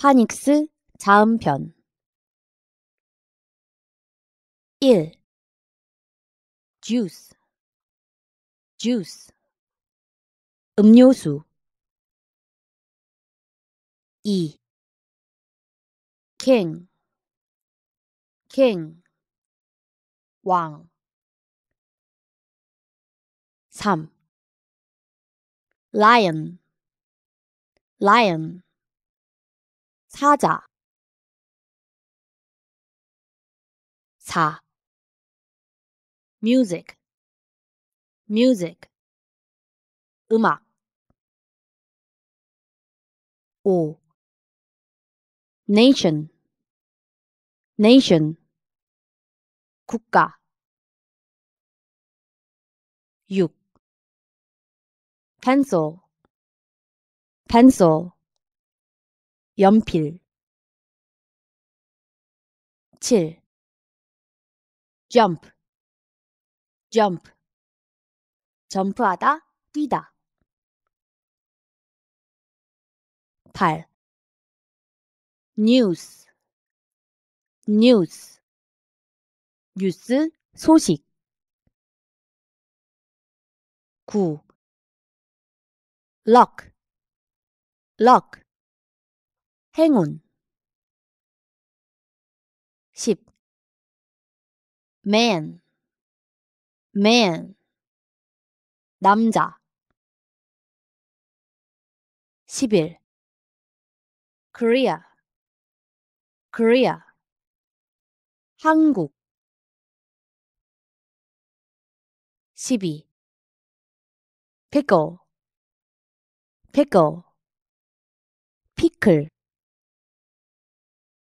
파닉스 자음편 1. juice juice 음료수 2. king king 왕 3. lion lion 사자 사 music music 음악 오 nation nation 국가 6 pencil pencil 연필 7 jump jump 점프하다 뛰다 8 news news 뉴스 소식 9 lock lock 행운 10. man man 남자 11. Korea Korea 한국 12. pickle pickle 피클